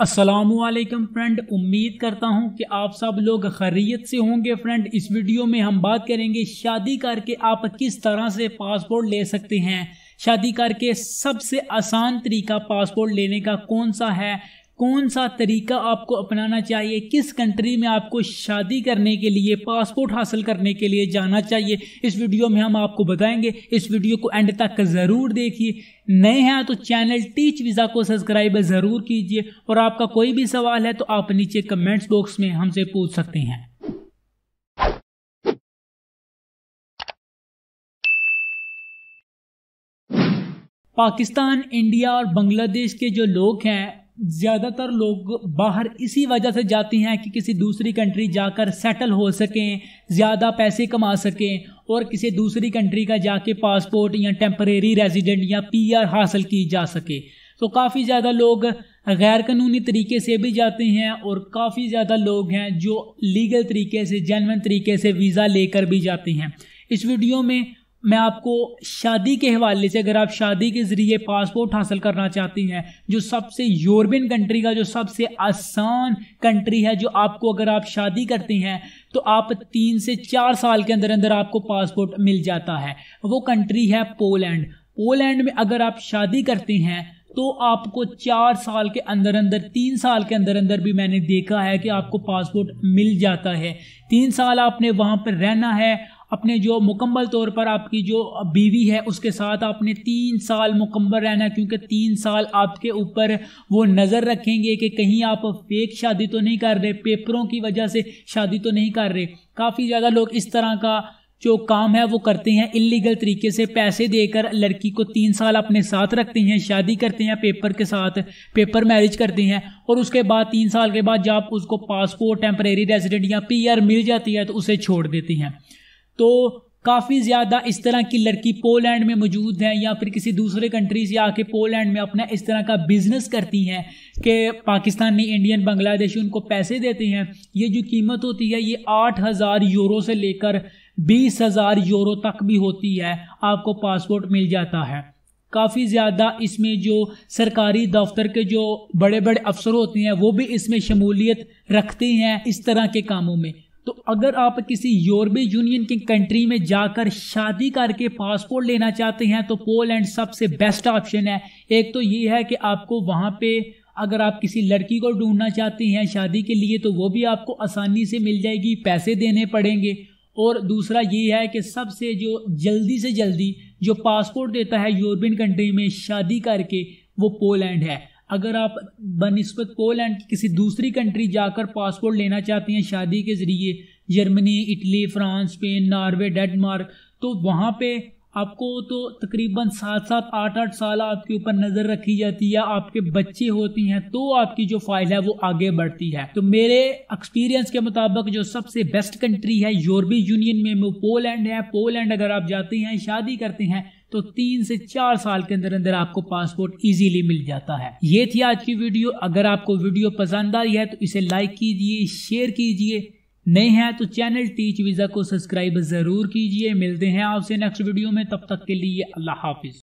Aslam friend उम्मीद करता हूँ कि आप सब लोग खरीत से होंगे फ्रेंड इस वीडियो में हम बात करेंगे शादी करके आप किस तरह से पासपोर्ट ले सकते हैं शादी करके सबसे आसान तरीका पासपोर्ट लेने का कौन सा है कौन सा तरीका आपको अपनाना चाहिए किस कंट्री में आपको शादी करने के लिए पासपोर्ट हासिल करने के लिए जाना चाहिए इस वीडियो में हम आपको बताएंगे इस वीडियो को एंड तक ज़रूर देखिए नए हैं तो चैनल टीच वीज़ा को सब्सक्राइब ज़रूर कीजिए और आपका कोई भी सवाल है तो आप नीचे कमेंट्स बॉक्स में हमसे पूछ सकते हैं पाकिस्तान इंडिया और बांग्लादेश के जो लोग हैं ज़्यादातर लोग बाहर इसी वजह से जाते हैं कि किसी दूसरी कंट्री जाकर सेटल हो सकें ज़्यादा पैसे कमा सकें और किसी दूसरी कंट्री का जाके पासपोर्ट या टेम्परेरी रेजिडेंट या पीआर हासिल की जा सके तो काफ़ी ज़्यादा लोग गैर कानूनी तरीके से भी जाते हैं और काफ़ी ज़्यादा लोग हैं जो लीगल तरीके से जेनवन तरीके से वीज़ा लेकर भी जाते हैं इस वीडियो में मैं आपको शादी के हवाले से अगर आप शादी के ज़रिए पासपोर्ट हासिल करना चाहती हैं जो सबसे यूरोपियन कंट्री का जो सबसे आसान कंट्री है जो आपको अगर आप शादी करती हैं तो आप तीन से चार साल के अंदर अंदर आपको पासपोर्ट मिल जाता है वो कंट्री है पोलैंड पोलैंड में अगर आप शादी करती हैं तो आपको चार साल के अंदर अंदर तीन साल के अंदर अंदर भी मैंने देखा है कि आपको पासपोर्ट मिल जाता है तीन साल आपने वहाँ पर रहना है अपने जो मुकम्मल तौर पर आपकी जो बीवी है उसके साथ आपने तीन साल मुकम्मल रहना क्योंकि तीन साल आपके ऊपर वो नज़र रखेंगे कि कहीं आप फेक शादी तो नहीं कर रहे पेपरों की वजह से शादी तो नहीं कर रहे काफ़ी ज़्यादा लोग इस तरह का जो काम है वो करते हैं इलीगल तरीके से पैसे देकर लड़की को तीन साल अपने साथ रखते हैं शादी करते हैं पेपर के साथ पेपर मैरिज करते हैं और उसके बाद तीन साल के बाद जब उसको पासपोर्ट टेम्परेरी रेजिडेंट या पीआर मिल जाती है तो उसे छोड़ देती हैं तो काफ़ी ज़्यादा इस तरह की लड़की पोलैंड में मौजूद हैं या फिर किसी दूसरे कंट्री से आके पोलैंड में अपना इस तरह का बिज़नेस करती हैं कि पाकिस्तानी इंडियन बांग्लादेशी उनको पैसे देते हैं ये जो कीमत होती है ये आठ हज़ार यूरो से लेकर बीस हज़ार यूरो तक भी होती है आपको पासपोर्ट मिल जाता है काफ़ी ज़्यादा इसमें जो सरकारी दफ्तर के जो बड़े बड़े अफसर होते हैं वो भी इसमें शमूलियत रखते हैं इस तरह के कामों में तो अगर आप किसी यूरोपीय यूनियन की कंट्री में जाकर शादी करके पासपोर्ट लेना चाहते हैं तो पोलैंड सबसे बेस्ट ऑप्शन है एक तो ये है कि आपको वहाँ पे अगर आप किसी लड़की को ढूंढना चाहते हैं शादी के लिए तो वो भी आपको आसानी से मिल जाएगी पैसे देने पड़ेंगे और दूसरा ये है कि सबसे जो जल्दी से जल्दी जो पासपोर्ट देता है यूरोपियन कंट्री में शादी करके वो पोलैंड है अगर आप बनस्बत पोलैंड की किसी दूसरी कंट्री जाकर पासपोर्ट लेना चाहते हैं शादी के ज़रिए Germany Italy France Spain Norway Denmark तो वहाँ पे आपको तो तकरीबन सात सात आठ आठ साल आपके ऊपर नज़र रखी जाती है आपके बच्चे होते हैं तो आपकी जो फाइल है वो आगे बढ़ती है तो मेरे एक्सपीरियंस के मुताबिक जो सबसे बेस्ट कंट्री है यूरोपीय यूनियन में वो पोलैंड है पोलैंड अगर आप जाते हैं शादी करते हैं तो तीन से चार साल के अंदर अंदर आपको पासपोर्ट इजीली मिल जाता है ये थी आज की वीडियो अगर आपको वीडियो पसंद आई है तो इसे लाइक कीजिए शेयर कीजिए नहीं है तो चैनल टीच वीज़ा को सब्सक्राइब ज़रूर कीजिए मिलते हैं आपसे नेक्स्ट वीडियो में तब तक के लिए अल्लाह हाफिज़